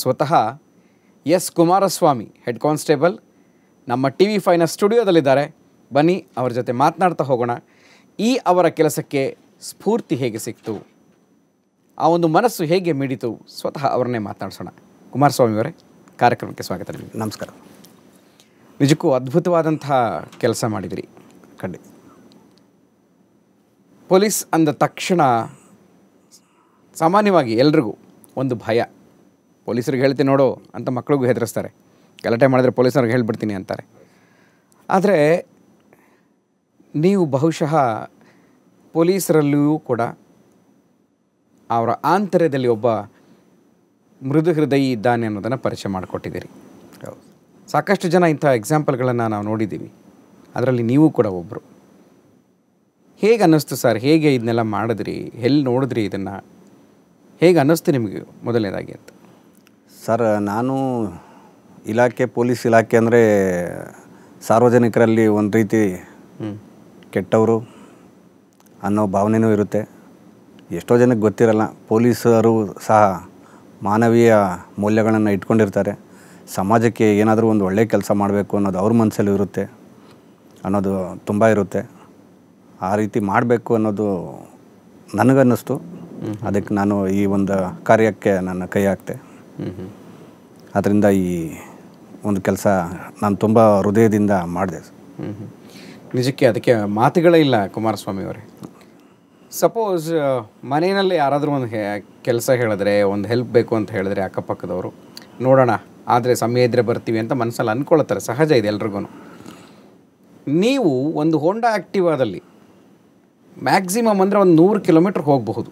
ಸ್ವತಃ S Kumaraswamy head constable ನಮ್ಮ T V ಫೈನ ಸ್ಟುಡಿಯೋದಲ್ಲಿದ್ದಾರೆ ಬನ್ನಿ ಅವರ ಜೊತೆ ಮಾತನಾಡ್ತಾ ಹೋಗೋಣ ಈ ಅವರ ಕೆಲಸಕ್ಕೆ ಸ್ಫೂರ್ತಿ ಹೇಗೆ ಸಿಕ್ತು ಆ ಒಂದು ಮನಸ್ಸು ಹೇಗೆ ಮಿಡಿತು ಸ್ವತಃ ಅವರನ್ನೇ ಮಾತನಾಡಿಸೋಣ ಕುಮಾರಸ್ವಾಮಿ ಅವರೇ ಕಾರ್ಯಕ್ರಮಕ್ಕೆ ಸ್ವಾಗತ ನಿಮಗೆ ನಮಸ್ಕಾರ ನಿಜಕ್ಕೂ ಅದ್ಭುತವಾದಂತಹ ಕೆಲಸ ಮಾಡಿದಿರಿ ಖಂಡಿತ ಪೊಲೀಸ್ ಅಂದ ತಕ್ಷಣ ಸಾಮಾನ್ಯವಾಗಿ ಎಲ್ರಿಗೂ ಒಂದು ಭಯ ಪೊಲೀಸರಿಗೆ ಹೇಳ್ತೀನಿ ನೋಡು ಅಂತ ಮಕ್ಳಿಗೂ ಹೆದರಿಸ್ತಾರೆ ಗಲಾಟೆ ಮಾಡಿದ್ರೆ ಪೊಲೀಸರಿಗೆ ಹೇಳ್ಬಿಡ್ತೀನಿ ಅಂತಾರೆ ಆದರೆ ನೀವು ಬಹುಶಃ ಪೊಲೀಸರಲ್ಲಿಯೂ ಕೂಡ ಅವರ ಆಂತರ್ಯದಲ್ಲಿ ಒಬ್ಬ ಮೃದು ಹೃದಯಿ ಇದ್ದಾನೆ ಅನ್ನೋದನ್ನು ಪರಿಚಯ ಮಾಡಿಕೊಟ್ಟಿದ್ದೀರಿ ಸಾಕಷ್ಟು ಜನ ಇಂಥ ಎಕ್ಸಾಂಪಲ್ಗಳನ್ನು ನಾವು ನೋಡಿದ್ದೀವಿ ಅದರಲ್ಲಿ ನೀವು ಕೂಡ ಒಬ್ಬರು ಹೇಗೆ ಅನ್ನಿಸ್ತು ಸರ್ ಹೇಗೆ ಇದನ್ನೆಲ್ಲ ಮಾಡಿದ್ರಿ ಎಲ್ಲಿ ನೋಡಿದ್ರಿ ಇದನ್ನು ಹೇಗೆ ಅನ್ನಿಸ್ತು ನಿಮಗೆ ಮೊದಲನೇದಾಗಿ ಅಂತ ಸರ್ ನಾನು ಇಲಾಖೆ ಪೊಲೀಸ್ ಇಲಾಖೆ ಅಂದರೆ ಸಾರ್ವಜನಿಕರಲ್ಲಿ ಒಂದು ರೀತಿ ಕೆಟ್ಟವರು ಅನ್ನೋ ಭಾವನೆಯೂ ಇರುತ್ತೆ ಎಷ್ಟೋ ಜನಕ್ಕೆ ಗೊತ್ತಿರಲ್ಲ ಪೊಲೀಸರು ಸಹ ಮಾನವೀಯ ಮೌಲ್ಯಗಳನ್ನು ಇಟ್ಕೊಂಡಿರ್ತಾರೆ ಸಮಾಜಕ್ಕೆ ಏನಾದರೂ ಒಂದು ಒಳ್ಳೆಯ ಕೆಲಸ ಮಾಡಬೇಕು ಅನ್ನೋದು ಅವ್ರ ಮನಸ್ಸಲ್ಲೂ ಇರುತ್ತೆ ಅನ್ನೋದು ತುಂಬ ಇರುತ್ತೆ ಆ ರೀತಿ ಮಾಡಬೇಕು ಅನ್ನೋದು ನನಗನ್ನಿಸ್ತು ಅದಕ್ಕೆ ನಾನು ಈ ಒಂದು ಕಾರ್ಯಕ್ಕೆ ನನ್ನ ಕೈ ಹಾಕ್ತೆ ಅದರಿಂದ ಈ ಒಂದು ಕೆಲಸ ನಾನು ತುಂಬ ಹೃದಯದಿಂದ ಮಾಡಿದೆ ನಿಜಕ್ಕೆ ಅದಕ್ಕೆ ಮಾತುಗಳೇ ಇಲ್ಲ ಕುಮಾರಸ್ವಾಮಿ ಅವರೇ ಸಪೋಸ್ ಮನೆಯಲ್ಲಿ ಯಾರಾದರೂ ಒಂದು ಕೆಲಸ ಹೇಳಿದ್ರೆ ಒಂದು ಹೆಲ್ಪ್ ಬೇಕು ಅಂತ ಹೇಳಿದ್ರೆ ಅಕ್ಕಪಕ್ಕದವರು ನೋಡೋಣ ಆದರೆ ಸಮಯ ಇದ್ದರೆ ಬರ್ತೀವಿ ಅಂತ ಮನಸ್ಸಲ್ಲಿ ಅಂದ್ಕೊಳ್ತಾರೆ ಸಹಜ ಇದೆ ಎಲ್ರಿಗೂ ನೀವು ಒಂದು ಹೋಂಡಾ ಆ್ಯಕ್ಟಿವಾದಲ್ಲಿ ಮ್ಯಾಕ್ಸಿಮಮ್ ಅಂದರೆ ಒಂದು ನೂರು ಕಿಲೋಮೀಟ್ರ್ ಹೋಗಬಹುದು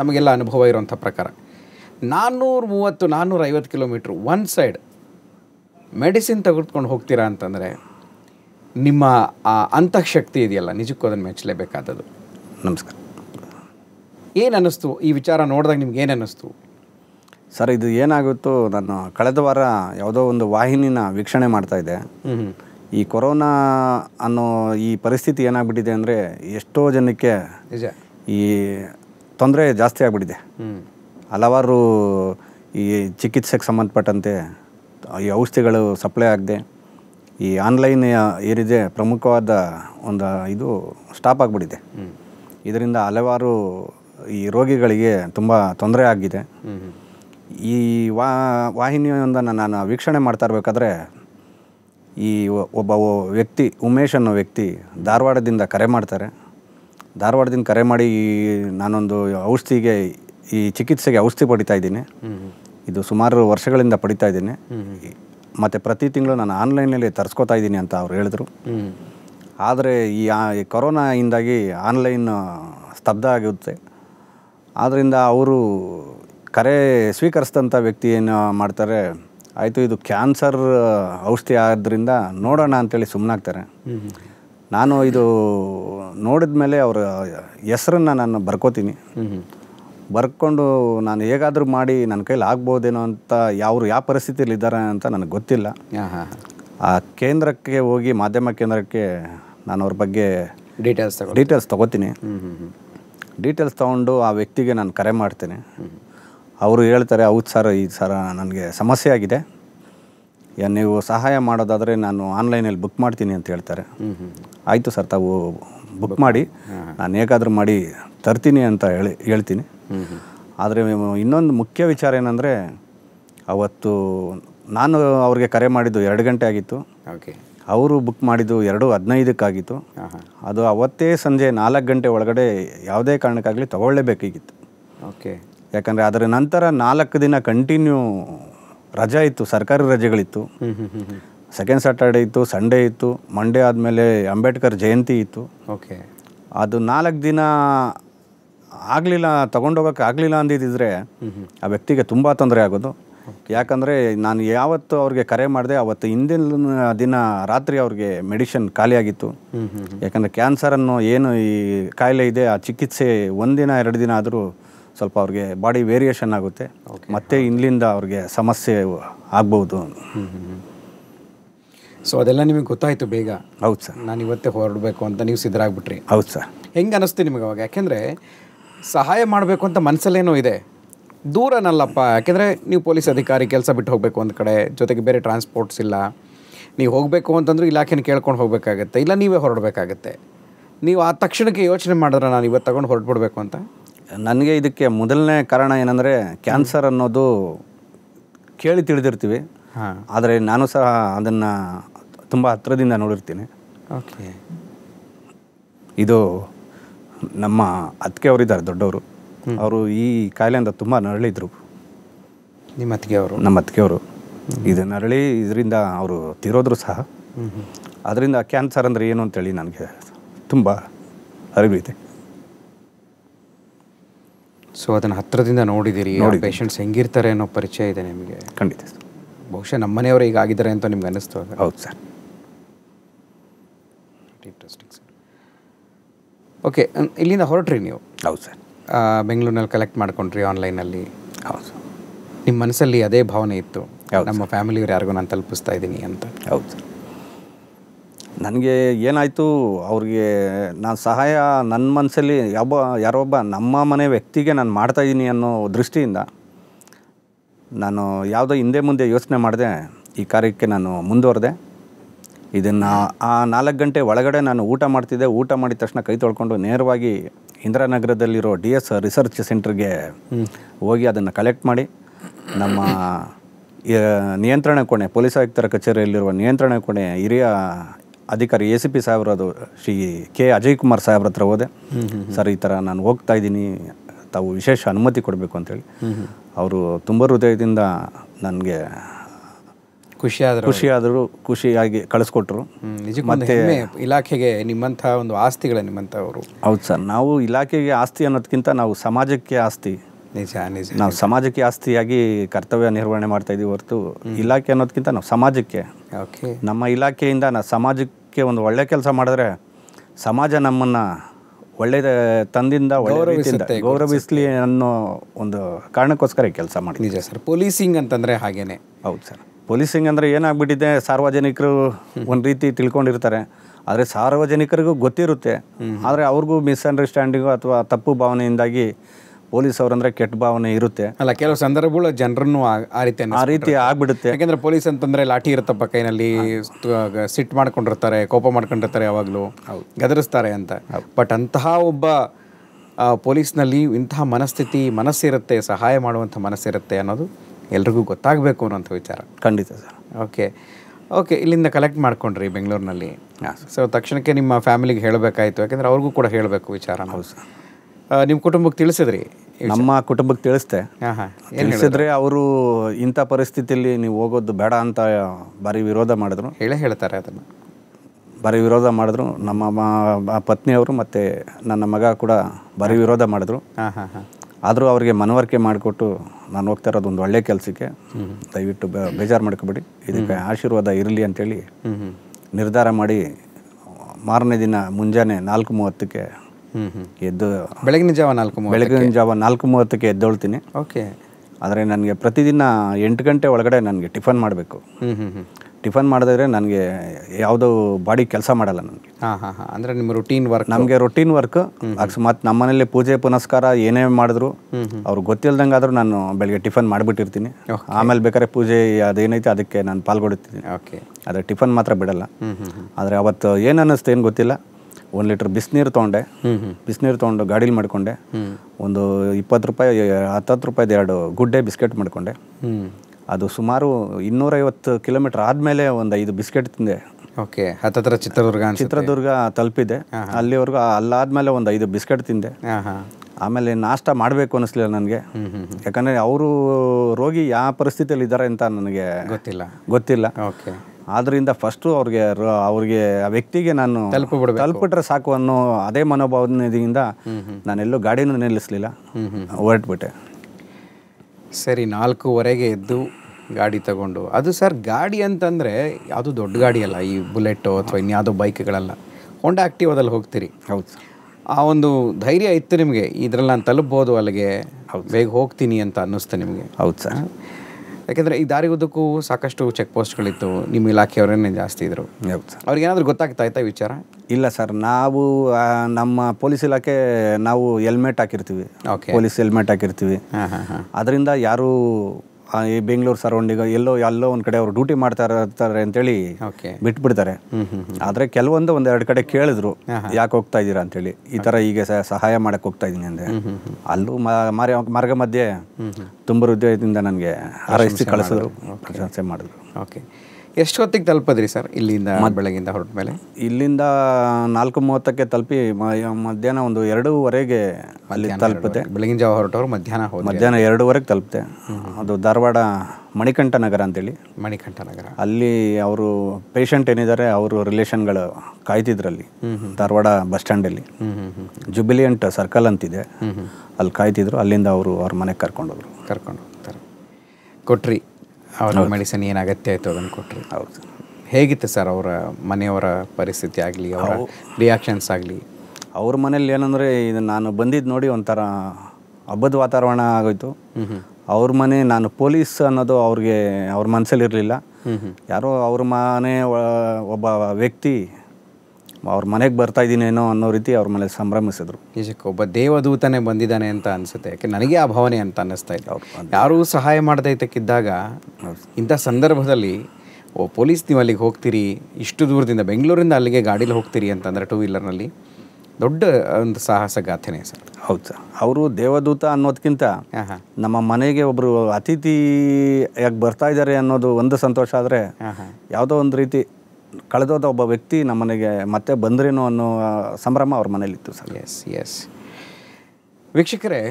ನಮಗೆಲ್ಲ ಅನುಭವ ಇರುವಂಥ ಪ್ರಕಾರ ನಾನ್ನೂರು ಮೂವತ್ತು ನಾನ್ನೂರ ಐವತ್ತು ಕಿಲೋಮೀಟ್ರ್ ಒನ್ ಸೈಡ್ ಮೆಡಿಸಿನ್ ತೆಗೆದುಕೊಂಡು ಹೋಗ್ತೀರಾ ಅಂತಂದರೆ ನಿಮ್ಮ ಆ ಅಂತಃಶಕ್ತಿ ಇದೆಯಲ್ಲ ನಿಜಕ್ಕೂ ಅದನ್ನು ಮೆಚ್ಚಲೇಬೇಕಾದದ್ದು ನಮಸ್ಕಾರ ಏನು ಅನ್ನಿಸ್ತು ಈ ವಿಚಾರ ನೋಡಿದಾಗ ನಿಮ್ಗೆ ಏನು ಅನ್ನಿಸ್ತು ಸರ್ ಇದು ಏನಾಗುತ್ತೋ ನಾನು ಕಳೆದ ವಾರ ಯಾವುದೋ ಒಂದು ವಾಹಿನಿನ ವೀಕ್ಷಣೆ ಮಾಡ್ತಾಯಿದ್ದೆ ಈ ಕೊರೋನಾ ಅನ್ನೋ ಈ ಪರಿಸ್ಥಿತಿ ಏನಾಗ್ಬಿಟ್ಟಿದೆ ಅಂದರೆ ಎಷ್ಟೋ ಜನಕ್ಕೆ ಈ ತೊಂದರೆ ಜಾಸ್ತಿ ಆಗ್ಬಿಟ್ಟಿದೆ ಹಲವಾರು ಈ ಚಿಕಿತ್ಸೆಗೆ ಸಂಬಂಧಪಟ್ಟಂತೆ ಈ ಔಷಧಿಗಳು ಸಪ್ಲೈ ಆಗದೆ ಈ ಆನ್ಲೈನ್ ಏರಿದೆ ಪ್ರಮುಖವಾದ ಒಂದು ಇದು ಸ್ಟಾಪ್ ಆಗಿಬಿಟ್ಟಿದೆ ಇದರಿಂದ ಹಲವಾರು ಈ ರೋಗಿಗಳಿಗೆ ತುಂಬ ತೊಂದರೆ ಆಗಿದೆ ಈ ವಾ ವಾಹಿನಿಯೊಂದನ್ನು ನಾನು ವೀಕ್ಷಣೆ ಮಾಡ್ತಾ ಇರಬೇಕಾದ್ರೆ ಈ ಒಬ್ಬ ವ್ಯಕ್ತಿ ಉಮೇಶ್ ಅನ್ನೋ ವ್ಯಕ್ತಿ ಧಾರವಾಡದಿಂದ ಕರೆ ಮಾಡ್ತಾರೆ ಧಾರವಾಡದಿಂದ ಕರೆ ಮಾಡಿ ನಾನೊಂದು ಔಷಧಿಗೆ ಈ ಚಿಕಿತ್ಸೆಗೆ ಔಷಧಿ ಪಡಿತಾ ಇದ್ದೀನಿ ಇದು ಸುಮಾರು ವರ್ಷಗಳಿಂದ ಪಡಿತಾ ಇದ್ದೀನಿ ಮತ್ತು ಪ್ರತಿ ತಿಂಗಳು ನಾನು ಆನ್ಲೈನಲ್ಲಿ ತರಿಸ್ಕೋತಾ ಇದ್ದೀನಿ ಅಂತ ಅವ್ರು ಹೇಳಿದ್ರು ಆದರೆ ಈ ಕೊರೋನಾಯಿಂದಾಗಿ ಆನ್ಲೈನ್ ಸ್ತಬ್ಧ ಆಗುತ್ತೆ ಆದ್ದರಿಂದ ಅವರು ಕರೆ ಸ್ವೀಕರಿಸಿದಂಥ ವ್ಯಕ್ತಿ ಏನು ಮಾಡ್ತಾರೆ ಆಯಿತು ಇದು ಕ್ಯಾನ್ಸರ್ ಔಷಧಿ ಆದ್ದರಿಂದ ನೋಡೋಣ ಅಂತೇಳಿ ಸುಮ್ಮನಾಗ್ತಾರೆ ನಾನು ಇದು ನೋಡಿದ ಮೇಲೆ ಅವರ ಹೆಸರನ್ನು ನಾನು ಬರ್ಕೋತೀನಿ ಬರ್ಕೊಂಡು ನಾನು ಹೇಗಾದರೂ ಮಾಡಿ ನನ್ನ ಕೈಲಿ ಆಗ್ಬೋದೇನೋ ಅಂತ ಯಾವ್ರು ಯಾವ ಪರಿಸ್ಥಿತಿಯಲ್ಲಿ ಇದ್ದಾರೆ ಅಂತ ನನಗೆ ಗೊತ್ತಿಲ್ಲ ಆ ಕೇಂದ್ರಕ್ಕೆ ಹೋಗಿ ಮಾಧ್ಯಮ ಕೇಂದ್ರಕ್ಕೆ ನಾನು ಅವ್ರ ಬಗ್ಗೆ ಡೀಟೇಲ್ಸ್ ಡೀಟೇಲ್ಸ್ ತೊಗೋತೀನಿ ಡೀಟೇಲ್ಸ್ ತೊಗೊಂಡು ಆ ವ್ಯಕ್ತಿಗೆ ನಾನು ಕರೆ ಮಾಡ್ತೀನಿ ಅವರು ಹೇಳ್ತಾರೆ ಹೌದು ಸರ್ ಈ ಸರ ನನಗೆ ಸಮಸ್ಯೆ ಆಗಿದೆ ನೀವು ಸಹಾಯ ಮಾಡೋದಾದರೆ ನಾನು ಆನ್ಲೈನಲ್ಲಿ ಬುಕ್ ಮಾಡ್ತೀನಿ ಅಂತ ಹೇಳ್ತಾರೆ ಆಯಿತು ಸರ್ ತಾವು ಬುಕ್ ಮಾಡಿ ನಾನು ಹೇಗಾದರೂ ಮಾಡಿ ತರ್ತೀನಿ ಅಂತ ಹೇಳಿ ಹೇಳ್ತೀನಿ ಆದರೆ ಇನ್ನೊಂದು ಮುಖ್ಯ ವಿಚಾರ ಏನಂದರೆ ಅವತ್ತು ನಾನು ಅವ್ರಿಗೆ ಕರೆ ಮಾಡಿದ್ದು ಎರಡು ಗಂಟೆ ಆಗಿತ್ತು ಓಕೆ ಅವರು ಬುಕ್ ಮಾಡಿದ್ದು ಎರಡು ಹದಿನೈದಕ್ಕಾಗಿತ್ತು ಅದು ಅವತ್ತೇ ಸಂಜೆ ನಾಲ್ಕು ಗಂಟೆ ಒಳಗಡೆ ಯಾವುದೇ ಕಾರಣಕ್ಕಾಗಲಿ ತಗೊಳ್ಳೇಬೇಕಾಗಿತ್ತು ಓಕೆ ಯಾಕಂದರೆ ಅದರ ನಂತರ ನಾಲ್ಕು ದಿನ ಕಂಟಿನ್ಯೂ ರಜಾ ಇತ್ತು ಸರ್ಕಾರಿ ರಜೆಗಳಿತ್ತು ಸೆಕೆಂಡ್ ಸ್ಯಾಟರ್ಡೇ ಇತ್ತು ಸಂಡೇ ಇತ್ತು ಮಂಡೇ ಆದಮೇಲೆ ಅಂಬೇಡ್ಕರ್ ಜಯಂತಿ ಇತ್ತು ಓಕೆ ಅದು ನಾಲ್ಕು ದಿನ ಆಗಲಿಲ್ಲ ತೊಗೊಂಡೋಗೋಕೆ ಆಗಲಿಲ್ಲ ಅಂದಿದ್ದಿದ್ರೆ ಆ ವ್ಯಕ್ತಿಗೆ ತುಂಬ ತೊಂದರೆ ಆಗೋದು ಯಾಕಂದರೆ ನಾನು ಯಾವತ್ತು ಅವ್ರಿಗೆ ಕರೆ ಮಾಡಿದೆ ಅವತ್ತು ಹಿಂದಿನ ದಿನ ರಾತ್ರಿ ಅವ್ರಿಗೆ ಮೆಡಿಷನ್ ಖಾಲಿಯಾಗಿತ್ತು ಯಾಕಂದರೆ ಕ್ಯಾನ್ಸರ್ ಅನ್ನೋ ಏನು ಈ ಕಾಯಿಲೆ ಇದೆ ಆ ಚಿಕಿತ್ಸೆ ಒಂದಿನ ಎರಡು ದಿನ ಆದರೂ ಸ್ವಲ್ಪ ಅವ್ರಿಗೆ ಬಾಡಿ ವೇರಿಯೇಷನ್ ಆಗುತ್ತೆ ಮತ್ತೆ ಇಲ್ಲಿಂದ ಅವ್ರಿಗೆ ಸಮಸ್ಯೆ ಆಗ್ಬೋದು ಸೊ ಅದೆಲ್ಲ ನಿಮಗೆ ಗೊತ್ತಾಯಿತು ಬೇಗ ಹೌದು ಸರ್ ನಾನು ಇವತ್ತೇ ಹೊರಡಬೇಕು ಅಂತ ನೀವು ಸಿದ್ಧರಾಗ್ಬಿಟ್ರಿ ಹೌದು ಸರ್ ಹೆಂಗೆ ಅನ್ನಿಸ್ತೀನಿ ನಿಮಗೆ ಅವಾಗ ಯಾಕೆಂದರೆ ಸಹಾಯ ಮಾಡಬೇಕು ಅಂತ ಮನಸ್ಸಲ್ಲೇನೋ ಇದೆ ದೂರನಲ್ಲಪ್ಪ ಯಾಕೆಂದರೆ ನೀವು ಪೊಲೀಸ್ ಅಧಿಕಾರಿ ಕೆಲಸ ಬಿಟ್ಟು ಹೋಗಬೇಕು ಒಂದು ಕಡೆ ಜೊತೆಗೆ ಬೇರೆ ಟ್ರಾನ್ಸ್ಪೋರ್ಟ್ಸ್ ಇಲ್ಲ ನೀವು ಹೋಗಬೇಕು ಅಂತಂದ್ರೆ ಇಲಾಖೆನ ಕೇಳ್ಕೊಂಡು ಹೋಗಬೇಕಾಗತ್ತೆ ಇಲ್ಲ ನೀವೇ ಹೊರಡಬೇಕಾಗತ್ತೆ ನೀವು ಆ ತಕ್ಷಣಕ್ಕೆ ಯೋಚನೆ ಮಾಡಿದ್ರೆ ನಾನು ಇವತ್ತು ತಗೊಂಡು ಹೊರಟ್ಬಿಡ್ಬೇಕು ಅಂತ ನನಗೆ ಇದಕ್ಕೆ ಮೊದಲನೇ ಕಾರಣ ಏನಂದರೆ ಕ್ಯಾನ್ಸರ್ ಅನ್ನೋದು ಕೇಳಿ ತಿಳಿದಿರ್ತೀವಿ ಹಾಂ ಆದರೆ ನಾನು ಸಹ ಅದನ್ನು ತುಂಬ ಹತ್ತಿರದಿಂದ ನೋಡಿರ್ತೀನಿ ಓಕೆ ಇದು ನಮ್ಮ ಅತ್ತಿಗೆ ಅವರು ಇದ್ದಾರೆ ದೊಡ್ಡವರು ಅವರು ಈ ಕಾಯಿಲೆಯಿಂದ ತುಂಬ ನರಳಿದ್ರು ನಿಮ್ಮ ಅತ್ತಿಗೆ ಅವರು ನಮ್ಮ ಅತ್ತಿಗೆ ಅವರು ಇದು ನರಳಿ ಇದರಿಂದ ಅವರು ತಿರೋದ್ರು ಸಹ ಅದರಿಂದ ಕ್ಯಾನ್ಸರ್ ಅಂದರೆ ಏನು ಅಂತೇಳಿ ನನಗೆ ತುಂಬ ಅರಿವಿದೆ ಸೊ ಅದನ್ನು ಹತ್ತಿರದಿಂದ ನೋಡಿದ್ದೀರಿ ನೋಡಿ ಪೇಷಂಟ್ಸ್ ಹೆಂಗಿರ್ತಾರೆ ಅನ್ನೋ ಪರಿಚಯ ಇದೆ ನಿಮಗೆ ಖಂಡಿತ ಬಹುಶಃ ನಮ್ಮ ಮನೆಯವರು ಈಗ ಆಗಿದ್ದಾರೆ ಅಂತ ನಿಮ್ಗೆ ಅನ್ನಿಸ್ತು ಹೌದು ಸರ್ ಇಂಟ್ರೆಸ್ಟಿಂಗ್ ಓಕೆ um, ಇಲ್ಲಿಂದ ಹೊರಟ್ರಿ ನೀವು ಹೌದು ಸರ್ ಬೆಂಗಳೂರಿನಲ್ಲಿ ಕಲೆಕ್ಟ್ ಮಾಡ್ಕೊಂಡ್ರಿ ಆನ್ಲೈನಲ್ಲಿ ಹೌದು ನಿಮ್ಮ ಮನಸ್ಸಲ್ಲಿ ಅದೇ ಭಾವನೆ ಇತ್ತು ನಮ್ಮ ಫ್ಯಾಮಿಲಿಯವ್ರು ಯಾರಿಗೂ ನಾನು ತಲುಪಿಸ್ತಾ ಇದ್ದೀನಿ ಅಂತ ಹೌದು ಸರ್ ನನಗೆ ಏನಾಯಿತು ಅವ್ರಿಗೆ ನಾನು ಸಹಾಯ ನನ್ನ ಮನಸ್ಸಲ್ಲಿ ಯಾವ ಯಾರೊಬ್ಬ ನಮ್ಮ ಮನೆ ವ್ಯಕ್ತಿಗೆ ನಾನು ಮಾಡ್ತಾಯಿದ್ದೀನಿ ಅನ್ನೋ ದೃಷ್ಟಿಯಿಂದ ನಾನು ಯಾವುದೋ ಹಿಂದೆ ಮುಂದೆ ಯೋಚನೆ ಮಾಡಿದೆ ಈ ಕಾರ್ಯಕ್ಕೆ ನಾನು ಮುಂದುವರೆದೆ ಇದನ್ನು ಆ ನಾಲ್ಕು ಗಂಟೆ ಒಳಗಡೆ ನಾನು ಊಟ ಮಾಡ್ತಿದ್ದೆ ಊಟ ಮಾಡಿದ ತಕ್ಷಣ ಕೈ ತೊಳ್ಕೊಂಡು ನೇರವಾಗಿ ಇಂದಿರಾನಗರದಲ್ಲಿರೋ ಡಿ ಎಸ್ ರಿಸರ್ಚ್ ಸೆಂಟ್ರಿಗೆ ಹೋಗಿ ಅದನ್ನು ಕಲೆಕ್ಟ್ ಮಾಡಿ ನಮ್ಮ ನಿಯಂತ್ರಣ ಕೋಣೆ ಪೊಲೀಸ್ ಆಯುಕ್ತರ ಕಚೇರಿಯಲ್ಲಿರುವ ನಿಯಂತ್ರಣ ಕೋಣೆ ಹಿರಿಯ ಅಧಿಕಾರಿ ಎ ಸಿ ಪಿ ಸಾಹೇಬ್ರದು ಶ್ರೀ ಕೆ ಅಜಯ್ ಕುಮಾರ್ ಸಾಹೇಬ್ರ ಹತ್ರ ಹೋದೆ ಸರ್ ಈ ಥರ ನಾನು ಹೋಗ್ತಾ ಇದ್ದೀನಿ ತಾವು ವಿಶೇಷ ಅನುಮತಿ ಕೊಡಬೇಕು ಅಂತೇಳಿ ಅವರು ತುಂಬ ಹೃದಯದಿಂದ ನನಗೆ ಖುಷಿಯಾದ್ರು ಖುಷಿಯಾದರು ಖುಷಿಯಾಗಿ ಕಳಿಸ್ಕೊಟ್ರು ಮತ್ತೆ ಇಲಾಖೆಗೆ ನಿಮ್ಮಂತಹ ಒಂದು ಆಸ್ತಿಗಳ ನಿಮ್ಮಂಥವರು ಹೌದು ಸರ್ ನಾವು ಇಲಾಖೆಗೆ ಆಸ್ತಿ ಅನ್ನೋದಕ್ಕಿಂತ ನಾವು ಸಮಾಜಕ್ಕೆ ಆಸ್ತಿ ನಿಜ ನಿಜ ನಾವು ಸಮಾಜಕ್ಕೆ ಆಸ್ತಿಯಾಗಿ ಕರ್ತವ್ಯ ನಿರ್ವಹಣೆ ಮಾಡ್ತಾ ಇದೀವಿ ಹೊರತು ಇಲಾಖೆ ಅನ್ನೋದಕ್ಕಿಂತ ನಾವು ಸಮಾಜಕ್ಕೆ ಓಕೆ ನಮ್ಮ ಇಲಾಖೆಯಿಂದ ನಾವು ಸಮಾಜಕ್ಕೆ ಒಂದು ಒಳ್ಳೆ ಕೆಲಸ ಮಾಡಿದ್ರೆ ಸಮಾಜ ನಮ್ಮನ್ನ ಒಳ್ಳೆ ತಂದಿಂದ ಒಳ್ಳೆಯ ಗೌರವಿಸಲಿ ಅನ್ನೋ ಒಂದು ಕಾರಣಕ್ಕೋಸ್ಕರ ಕೆಲಸ ಮಾಡಿ ನಿಜ ಸರ್ ಪೊಲೀಸಿಂಗ್ ಅಂತಂದ್ರೆ ಹಾಗೇನೆ ಹೌದು ಸರ್ ಪೊಲೀಸಿಂಗ್ ಅಂದರೆ ಏನಾಗ್ಬಿಟ್ಟಿದೆ ಸಾರ್ವಜನಿಕರು ಒಂದು ರೀತಿ ತಿಳ್ಕೊಂಡಿರ್ತಾರೆ ಆದರೆ ಸಾರ್ವಜನಿಕರಿಗೂ ಗೊತ್ತಿರುತ್ತೆ ಆದರೆ ಅವ್ರಿಗೂ ಮಿಸ್ಅಂಡರ್ಸ್ಟ್ಯಾಂಡಿಂಗು ಅಥವಾ ತಪ್ಪು ಭಾವನೆಯಿಂದಾಗಿ ಪೊಲೀಸ್ ಅವ್ರಂದ್ರೆ ಕೆಟ್ಟ ಭಾವನೆ ಇರುತ್ತೆ ಅಲ್ಲ ಕೆಲವು ಸಂದರ್ಭಗಳು ಜನರನ್ನು ಆ ರೀತಿ ಆ ರೀತಿ ಆಗ್ಬಿಡುತ್ತೆ ಯಾಕೆಂದ್ರೆ ಪೊಲೀಸ್ ಅಂತಂದ್ರೆ ಲಾಠಿ ಇರುತ್ತಪ್ಪ ಕೈನಲ್ಲಿ ಸಿಟ್ ಮಾಡ್ಕೊಂಡಿರ್ತಾರೆ ಕೋಪ ಮಾಡ್ಕೊಂಡಿರ್ತಾರೆ ಯಾವಾಗಲೂ ಗದರಿಸ್ತಾರೆ ಅಂತ ಬಟ್ ಅಂತಹ ಒಬ್ಬ ಪೊಲೀಸ್ನಲ್ಲಿ ಇಂತಹ ಮನಸ್ಥಿತಿ ಮನಸ್ಸಿರುತ್ತೆ ಸಹಾಯ ಮಾಡುವಂಥ ಮನಸ್ಸಿರುತ್ತೆ ಅನ್ನೋದು ಎಲ್ರಿಗೂ ಗೊತ್ತಾಗಬೇಕು ಅನ್ನೋಂಥ ವಿಚಾರ ಖಂಡಿತ ಸರ್ ಓಕೆ ಓಕೆ ಇಲ್ಲಿಂದ ಕಲೆಕ್ಟ್ ಮಾಡ್ಕೊಂಡ್ರಿ ಬೆಂಗಳೂರಿನಲ್ಲಿ ಸೊ ತಕ್ಷಣಕ್ಕೆ ನಿಮ್ಮ ಫ್ಯಾಮಿಲಿಗೆ ಹೇಳಬೇಕಾಯಿತು ಯಾಕೆಂದರೆ ಅವ್ರಿಗೂ ಕೂಡ ಹೇಳಬೇಕು ವಿಚಾರ ಹೌದು ಸರ್ ನಿಮ್ಮ ಕುಟುಂಬಕ್ಕೆ ತಿಳಿಸಿದ್ರಿ ನಮ್ಮ ಕುಟುಂಬಕ್ಕೆ ತಿಳಿಸ್ದೆ ತಿಳಿಸಿದ್ರೆ ಅವರು ಇಂಥ ಪರಿಸ್ಥಿತಿಯಲ್ಲಿ ನೀವು ಹೋಗೋದು ಬೇಡ ಅಂತ ಭಾರಿ ವಿರೋಧ ಮಾಡಿದ್ರು ಹೇಳೇ ಹೇಳ್ತಾರೆ ಅದನ್ನು ಬರೀ ವಿರೋಧ ಮಾಡಿದ್ರು ನಮ್ಮ ಪತ್ನಿಯವರು ಮತ್ತು ನನ್ನ ಮಗ ಕೂಡ ಬರೀ ವಿರೋಧ ಮಾಡಿದ್ರು ಆದರೂ ಅವರಿಗೆ ಮನವರಿಕೆ ಮಾಡಿಕೊಟ್ಟು ನಾನು ಹೋಗ್ತಾ ಇರೋದು ಒಂದು ಒಳ್ಳೆ ಕೆಲಸಕ್ಕೆ ದಯವಿಟ್ಟು ಬೇಜಾರು ಮಾಡ್ಕೋಬೇಡಿ ಇದಕ್ಕೆ ಆಶೀರ್ವಾದ ಇರಲಿ ಅಂತೇಳಿ ನಿರ್ಧಾರ ಮಾಡಿ ಮಾರನೇ ದಿನ ಮುಂಜಾನೆ ನಾಲ್ಕು ಮೂವತ್ತಕ್ಕೆ ಎದ್ದು ಬೆಳಗಿನ ಜಾವ ನಾಲ್ಕು ಬೆಳಗಿನ ಜಾವ ನಾಲ್ಕು ಮೂವತ್ತಕ್ಕೆ ಎದ್ದೊಳ್ತೀನಿ ಓಕೆ ಆದರೆ ನನಗೆ ಪ್ರತಿದಿನ ಎಂಟು ಗಂಟೆ ಒಳಗಡೆ ನನಗೆ ಟಿಫನ್ ಮಾಡಬೇಕು ಟಿಫನ್ ಮಾಡಿದ್ರೆ ನನಗೆ ಯಾವುದು ಬಾಡಿ ಕೆಲಸ ಮಾಡಲ್ಲ ನನಗೆ ಹಾಂ ಹಾಂ ಹಾಂ ಅಂದರೆ ನಿಮ್ಮ ರೊಟೀನ್ ವರ್ಕ್ ನಮಗೆ ರೊಟೀನ್ ವರ್ಕ್ ಅಕಸ್ಮಾತ್ ನಮ್ಮ ಮನೇಲಿ ಪೂಜೆ ಪುನಸ್ಕಾರ ಏನೇ ಮಾಡಿದ್ರು ಅವ್ರು ಗೊತ್ತಿಲ್ಲದಂಗಾದರೂ ನಾನು ಬೆಳಿಗ್ಗೆ ಟಿಫನ್ ಮಾಡಿಬಿಟ್ಟಿರ್ತೀನಿ ಆಮೇಲೆ ಬೇಕಾದ್ರೆ ಪೂಜೆ ಅದೇನೈತೆ ಅದಕ್ಕೆ ನಾನು ಪಾಲ್ಗೊಡುತ್ತೀನಿ ಓಕೆ ಆದರೆ ಟಿಫನ್ ಮಾತ್ರ ಬಿಡಲ್ಲ ಆದರೆ ಅವತ್ತು ಏನು ಅನ್ನಿಸ್ತು ಏನು ಗೊತ್ತಿಲ್ಲ ಒಂದು ಲೀಟ್ರ್ ಬಿಸಿನೀರು ತೊಗೊಂಡೆ ಬಿಸಿನೀರು ತೊಗೊಂಡು ಗಾಡೀಲಿ ಮಾಡಿಕೊಂಡೆ ಒಂದು ಇಪ್ಪತ್ತು ರೂಪಾಯಿ ಹತ್ತತ್ತು ರೂಪಾಯಿದು ಎರಡು ಗುಡ್ಡೆ ಬಿಸ್ಕೆಟ್ ಮಾಡಿಕೊಂಡೆ ಅದು ಸುಮಾರು ಇನ್ನೂರೈವತ್ತು ಕಿಲೋಮೀಟರ್ ಆದಮೇಲೆ ಒಂದು ಐದು ಬಿಸ್ಕೆಟ್ ತಿಂದೆ ಓಕೆ ಹತ್ತತ್ರ ಚಿತ್ರದುರ್ಗ ಚಿತ್ರದುರ್ಗ ತಲುಪಿದೆ ಅಲ್ಲಿವರೆಗೂ ಅಲ್ಲಾದ್ಮೇಲೆ ಒಂದು ಐದು ಬಿಸ್ಕೆಟ್ ತಿಂದೆ ಆಮೇಲೆ ನಾಷ್ಟ ಮಾಡಬೇಕು ಅನಿಸ್ಲಿಲ್ಲ ನನಗೆ ಯಾಕಂದರೆ ಅವರು ರೋಗಿ ಯಾವ ಪರಿಸ್ಥಿತಿಯಲ್ಲಿ ಇದ್ದಾರೆ ಅಂತ ನನಗೆ ಗೊತ್ತಿಲ್ಲ ಗೊತ್ತಿಲ್ಲ ಓಕೆ ಆದ್ದರಿಂದ ಫಸ್ಟು ಅವ್ರಿಗೆ ಅವ್ರಿಗೆ ಆ ವ್ಯಕ್ತಿಗೆ ನಾನು ತಲುಪಿಟ್ರೆ ಸಾಕು ಅನ್ನೋ ಅದೇ ಮನೋಭಾವದಿಂದ ನಾನೆಲ್ಲೂ ಗಾಡಿನೂ ನಿಲ್ಲಿಸಲಿಲ್ಲ ಹೊರಟ್ಬಿಟ್ಟೆ ಸರಿ ನಾಲ್ಕೂವರೆಗೆ ಎದ್ದು ಗಾಡಿ ತಗೊಂಡು ಅದು ಸರ್ ಗಾಡಿ ಅಂತಂದರೆ ಯಾವುದು ದೊಡ್ಡ ಗಾಡಿ ಅಲ್ಲ ಈ ಬುಲೆಟ್ಟು ಅಥವಾ ಇನ್ಯಾವುದೋ ಬೈಕ್ಗಳೆಲ್ಲ ಹೊಂಡ ಅದಲ್ಲಿ ಹೋಗ್ತೀರಿ ಹೌದು ಆ ಒಂದು ಧೈರ್ಯ ಇತ್ತು ನಿಮಗೆ ಇದರಲ್ಲಿ ನಾನು ತಲುಪ್ಬೋದು ಅಲ್ಲಿಗೆ ಬೇಗ ಹೋಗ್ತೀನಿ ಅಂತ ಅನ್ನಿಸ್ತು ನಿಮಗೆ ಹೌದು ಸರ್ ಯಾಕೆಂದ್ರೆ ಈ ದಾರಿ ಉದ್ದಕ್ಕೂ ಸಾಕಷ್ಟು ಚೆಕ್ ಪೋಸ್ಟ್ಗಳಿತ್ತು ನಿಮ್ಮ ಇಲಾಖೆಯವರೇನೆ ಜಾಸ್ತಿ ಇದ್ದರು ಅವ್ರಿಗೇನಾದ್ರೂ ಗೊತ್ತಾಗ್ತಾ ಇತ್ತಾ ವಿಚಾರ ಇಲ್ಲ ಸರ್ ನಾವು ನಮ್ಮ ಪೊಲೀಸ್ ಇಲಾಖೆ ನಾವು ಹೆಲ್ಮೆಟ್ ಹಾಕಿರ್ತೀವಿ ಪೊಲೀಸ್ ಹೆಲ್ಮೆಟ್ ಹಾಕಿರ್ತೀವಿ ಅದರಿಂದ ಯಾರು ಈ ಬೆಂಗಳೂರು ಸರೌಂಡಿಂಗ್ ಎಲ್ಲೋ ಎಲ್ಲೋ ಒಂದು ಕಡೆ ಅವರು ಡ್ಯೂಟಿ ಮಾಡ್ತಾ ಇರ್ತಾರೆ ಅಂತೇಳಿ ಬಿಟ್ಬಿಡ್ತಾರೆ ಆದರೆ ಕೆಲವೊಂದು ಒಂದೆರಡು ಕಡೆ ಕೇಳಿದ್ರು ಯಾಕೆ ಹೋಗ್ತಾ ಇದ್ದೀರಾ ಅಂತೇಳಿ ಈ ಥರ ಈಗ ಸಹಾಯ ಮಾಡಕ್ಕೆ ಹೋಗ್ತಾ ಇದ್ದೀನಿ ಅಂದ್ರೆ ಅಲ್ಲೂ ಮಾರ್ಗ ಮಧ್ಯೆ ತುಂಬ ಹೃದಯದಿಂದ ನನಗೆ ಆರೈಸಿ ಕಳಿಸಿದ್ರು ಪ್ರಶಂಸೆ ಮಾಡಿದ್ರು ಓಕೆ ಎಷ್ಟೊತ್ತಿಗೆ ತಲುಪದ್ರಿ ಸರ್ ಇಲ್ಲಿಂದ ಬೆಳಗಿಂದ ಹೊರಟ ಮೇಲೆ ಇಲ್ಲಿಂದ ನಾಲ್ಕು ಮೂವತ್ತಕ್ಕೆ ತಲುಪಿ ಮಧ್ಯಾಹ್ನ ಒಂದು ಎರಡೂವರೆಗೆ ಅಲ್ಲಿ ತಲುಪುತ್ತೆ ಬೆಳಗಿನ ಜಾವ ಹೊರಟವ್ರು ಮಧ್ಯಾಹ್ನ ಮಧ್ಯಾಹ್ನ ಎರಡೂವರೆಗೆ ತಲುಪುತ್ತೆ ಅದು ಧಾರವಾಡ ಮಣಿಕಂಠ ನಗರ ಅಂತೇಳಿ ಮಣಿಕಂಠ ನಗರ ಅಲ್ಲಿ ಅವರು ಪೇಷಂಟ್ ಏನಿದ್ದಾರೆ ಅವರು ರಿಲೇಷನ್ಗಳು ಕಾಯ್ತಿದ್ರಲ್ಲಿ ಧಾರವಾಡ ಬಸ್ ಸ್ಟ್ಯಾಂಡಲ್ಲಿ ಜುಬಿಲಿಯಂಟ್ ಸರ್ಕಲ್ ಅಂತಿದೆ ಅಲ್ಲಿ ಕಾಯ್ತಿದ್ರು ಅಲ್ಲಿಂದ ಅವರು ಅವ್ರ ಮನೆಗೆ ಕರ್ಕೊಂಡೋದ್ರು ಕರ್ಕೊಂಡು ಹೋಗ್ತಾರೆ ಕೊಟ್ರಿ ಅವರ ಮೆಡಿಸಿನ್ ಏನು ಅಗತ್ಯ ಆಯಿತು ಅದನ್ನು ಕೊಟ್ಟರು ಹೌದು ಹೇಗಿತ್ತು ಸರ್ ಅವರ ಮನೆಯವರ ಪರಿಸ್ಥಿತಿ ಆಗಲಿ ಅವರ ರಿಯಾಕ್ಷನ್ಸ್ ಆಗಲಿ ಅವ್ರ ಮನೇಲಿ ಏನಂದರೆ ಇದು ನಾನು ಬಂದಿದ್ದು ನೋಡಿ ಒಂಥರ ಹಬ್ಬದ ವಾತಾವರಣ ಆಗೋಯ್ತು ಅವ್ರ ಮನೆ ನಾನು ಪೊಲೀಸ್ ಅನ್ನೋದು ಅವ್ರಿಗೆ ಅವ್ರ ಮನಸ್ಸಲ್ಲಿರಲಿಲ್ಲ ಯಾರೋ ಅವ್ರ ಮನೆ ಒಬ್ಬ ವ್ಯಕ್ತಿ ಅವ್ರ ಮನೆಗೆ ಬರ್ತಾ ಇದ್ದೀನೇನೋ ಅನ್ನೋ ರೀತಿ ಅವ್ರ ಮನೆ ಸಂಭ್ರಮಿಸಿದ್ರು ನಿಜಕ್ಕೆ ಒಬ್ಬ ದೇವದೂತನೇ ಬಂದಿದ್ದಾನೆ ಅಂತ ಅನಿಸುತ್ತೆ ಯಾಕೆ ನನಗೆ ಆ ಭಾವನೆ ಅಂತ ಅನ್ನಿಸ್ತಾ ಇದೆ ಯಾರೂ ಸಹಾಯ ಮಾಡದೇ ಇದ್ದಕ್ಕಿದ್ದಾಗ ಇಂಥ ಸಂದರ್ಭದಲ್ಲಿ ಓ ಪೊಲೀಸ್ ನೀವು ಅಲ್ಲಿಗೆ ಹೋಗ್ತೀರಿ ಇಷ್ಟು ದೂರದಿಂದ ಬೆಂಗಳೂರಿಂದ ಅಲ್ಲಿಗೆ ಗಾಡೀಲಿ ಹೋಗ್ತೀರಿ ಅಂತಂದರೆ ಟೂ ವೀಲರ್ನಲ್ಲಿ ದೊಡ್ಡ ಒಂದು ಸಾಹಸ ಗಾಥೆನೇ ಸರ್ ಹೌದು ಸರ್ ಅವರು ದೇವದೂತ ಅನ್ನೋದಕ್ಕಿಂತ ನಮ್ಮ ಮನೆಗೆ ಒಬ್ಬರು ಅತಿಥಿ ಯಾಕೆ ಬರ್ತಾ ಇದ್ದಾರೆ ಅನ್ನೋದು ಒಂದು ಸಂತೋಷ ಆದರೆ ಯಾವುದೋ ಒಂದು ರೀತಿ ಕಳೆದೋದ ಒಬ್ಬ ವ್ಯಕ್ತಿ ನಮ್ಮನೆಗೆ ಮತ್ತೆ ಬಂದ್ರೇನೋ ಅನ್ನೋ ಸಂಭ್ರಮ ಅವ್ರ ಮನೇಲಿತ್ತು ಸರ್ ಎಸ್ ಎಸ್ ವೀಕ್ಷಕರೇ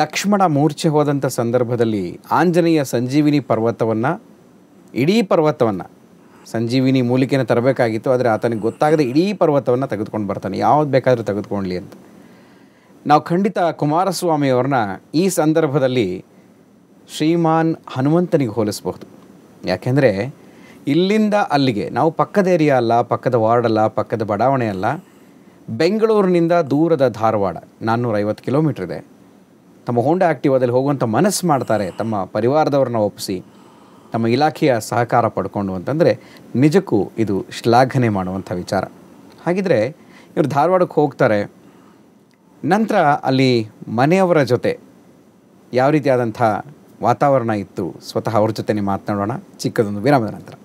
ಲಕ್ಷ್ಮಣ ಮೂರ್ಛೆ ಹೋದಂಥ ಸಂದರ್ಭದಲ್ಲಿ ಆಂಜನೇಯ ಸಂಜೀವಿನಿ ಪರ್ವತವನ್ನು ಇಡೀ ಪರ್ವತವನ್ನು ಸಂಜೀವಿನಿ ಮೂಲಿಕೆನ ತರಬೇಕಾಗಿತ್ತು ಆದರೆ ಆತನಿಗೆ ಗೊತ್ತಾಗದೆ ಇಡೀ ಪರ್ವತವನ್ನು ತೆಗೆದುಕೊಂಡು ಬರ್ತಾನೆ ಯಾವ್ದು ಬೇಕಾದರೂ ತೆಗೆದುಕೊಳ್ಳಿ ಅಂತ ನಾವು ಖಂಡಿತ ಕುಮಾರಸ್ವಾಮಿಯವ್ರನ್ನ ಈ ಸಂದರ್ಭದಲ್ಲಿ ಶ್ರೀಮಾನ್ ಹನುಮಂತನಿಗೆ ಹೋಲಿಸಬಹುದು ಯಾಕೆಂದರೆ ಇಲ್ಲಿಂದ ಅಲ್ಲಿಗೆ ನಾವು ಪಕ್ಕದ ಏರಿಯಾ ಅಲ್ಲ ಪಕ್ಕದ ವಾರ್ಡ್ ಅಲ್ಲ ಪಕ್ಕದ ಬಡಾವಣೆ ಅಲ್ಲ ಬೆಂಗಳೂರಿನಿಂದ ದೂರದ ಧಾರವಾಡ ನಾನ್ನೂರೈವತ್ತು ಕಿಲೋಮೀಟ್ರ್ ಇದೆ ತಮ್ಮ ಹೋಂಡಾ ಆ್ಯಕ್ಟಿವಾದಲ್ಲಿ ಹೋಗುವಂಥ ಮನಸ್ಸು ಮಾಡ್ತಾರೆ ತಮ್ಮ ಪರಿವಾರದವ್ರನ್ನ ಒಪ್ಪಿಸಿ ತಮ್ಮ ಇಲಾಖೆಯ ಸಹಕಾರ ಪಡ್ಕೊಂಡು ಅಂತಂದರೆ ನಿಜಕ್ಕೂ ಇದು ಶ್ಲಾಘನೆ ಮಾಡುವಂಥ ವಿಚಾರ ಹಾಗಿದ್ರೆ ಇವರು ಧಾರವಾಡಕ್ಕೆ ಹೋಗ್ತಾರೆ ನಂತರ ಅಲ್ಲಿ ಮನೆಯವರ ಜೊತೆ ಯಾವ ರೀತಿಯಾದಂಥ ವಾತಾವರಣ ಇತ್ತು ಸ್ವತಃ ಅವ್ರ ಜೊತೆ ಮಾತನಾಡೋಣ ಚಿಕ್ಕದೊಂದು ವಿರಾಮದ ನಂತರ